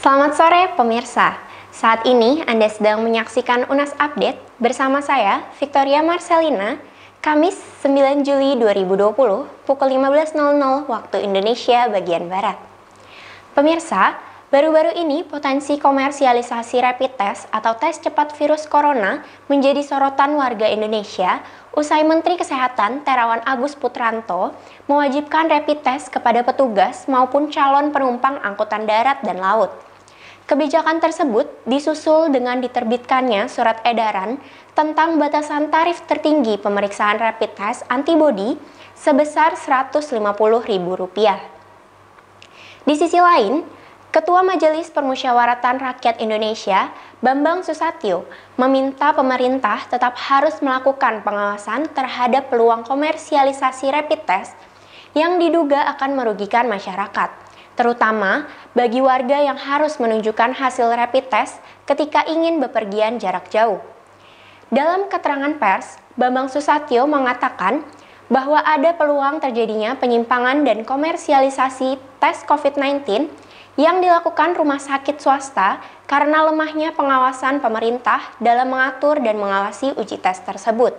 Selamat sore pemirsa. Saat ini Anda sedang menyaksikan UNAS Update bersama saya Victoria Marcelina, Kamis 9 Juli 2020 pukul 15.00 waktu Indonesia bagian Barat. Pemirsa, baru-baru ini potensi komersialisasi rapid test atau tes cepat virus corona menjadi sorotan warga Indonesia usai Menteri Kesehatan Terawan Agus Putranto mewajibkan rapid test kepada petugas maupun calon penumpang angkutan darat dan laut. Kebijakan tersebut disusul dengan diterbitkannya surat edaran tentang batasan tarif tertinggi pemeriksaan rapid test antibody sebesar Rp150.000. Di sisi lain, Ketua Majelis Permusyawaratan Rakyat Indonesia, Bambang Susatyo, meminta pemerintah tetap harus melakukan pengawasan terhadap peluang komersialisasi rapid test yang diduga akan merugikan masyarakat terutama bagi warga yang harus menunjukkan hasil rapid test ketika ingin bepergian jarak jauh. Dalam keterangan pers, Bambang Susatyo mengatakan bahwa ada peluang terjadinya penyimpangan dan komersialisasi tes COVID-19 yang dilakukan rumah sakit swasta karena lemahnya pengawasan pemerintah dalam mengatur dan mengawasi uji tes tersebut.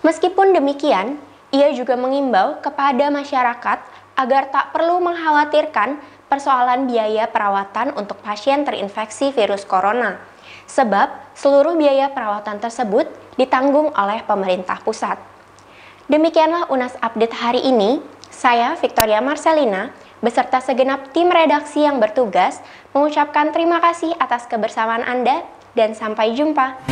Meskipun demikian, ia juga mengimbau kepada masyarakat agar tak perlu mengkhawatirkan persoalan biaya perawatan untuk pasien terinfeksi virus corona, sebab seluruh biaya perawatan tersebut ditanggung oleh pemerintah pusat. Demikianlah UNAS Update hari ini. Saya Victoria Marcelina beserta segenap tim redaksi yang bertugas mengucapkan terima kasih atas kebersamaan Anda dan sampai jumpa.